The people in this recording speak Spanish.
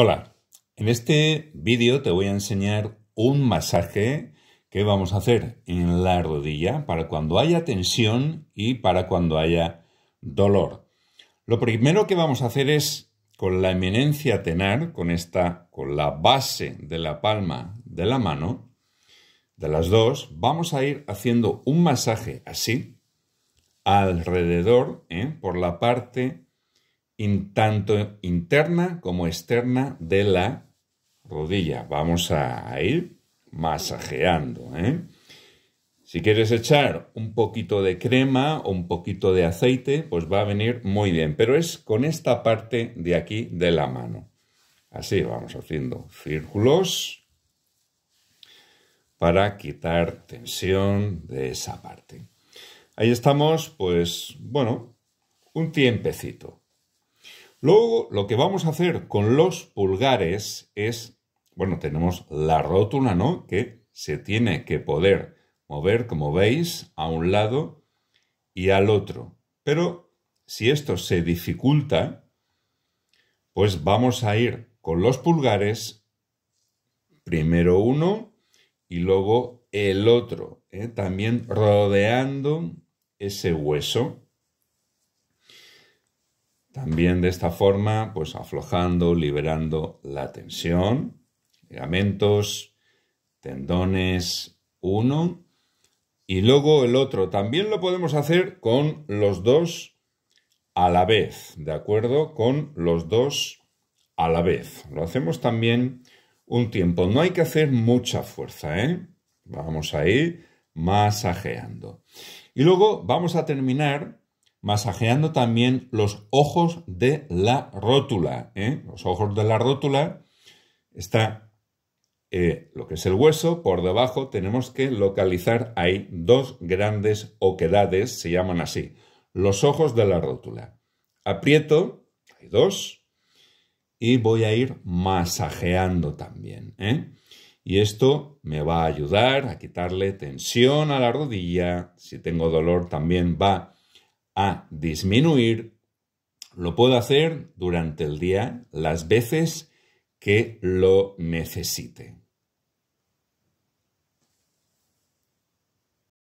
Hola, en este vídeo te voy a enseñar un masaje que vamos a hacer en la rodilla para cuando haya tensión y para cuando haya dolor. Lo primero que vamos a hacer es con la eminencia tenar, con esta, con la base de la palma de la mano, de las dos, vamos a ir haciendo un masaje así, alrededor, ¿eh? por la parte tanto interna como externa de la rodilla. Vamos a ir masajeando. ¿eh? Si quieres echar un poquito de crema o un poquito de aceite, pues va a venir muy bien. Pero es con esta parte de aquí de la mano. Así vamos haciendo círculos para quitar tensión de esa parte. Ahí estamos, pues bueno, un tiempecito. Luego, lo que vamos a hacer con los pulgares es, bueno, tenemos la rótula, ¿no? Que se tiene que poder mover, como veis, a un lado y al otro. Pero si esto se dificulta, pues vamos a ir con los pulgares, primero uno y luego el otro, ¿eh? también rodeando ese hueso. También de esta forma, pues aflojando, liberando la tensión, ligamentos, tendones, uno, y luego el otro. También lo podemos hacer con los dos a la vez, ¿de acuerdo? Con los dos a la vez. Lo hacemos también un tiempo. No hay que hacer mucha fuerza, ¿eh? Vamos a ir masajeando. Y luego vamos a terminar masajeando también los ojos de la rótula. ¿eh? Los ojos de la rótula está eh, lo que es el hueso, por debajo tenemos que localizar ahí dos grandes oquedades, se llaman así, los ojos de la rótula. Aprieto, hay dos, y voy a ir masajeando también. ¿eh? Y esto me va a ayudar a quitarle tensión a la rodilla, si tengo dolor también va a disminuir, lo puedo hacer durante el día las veces que lo necesite.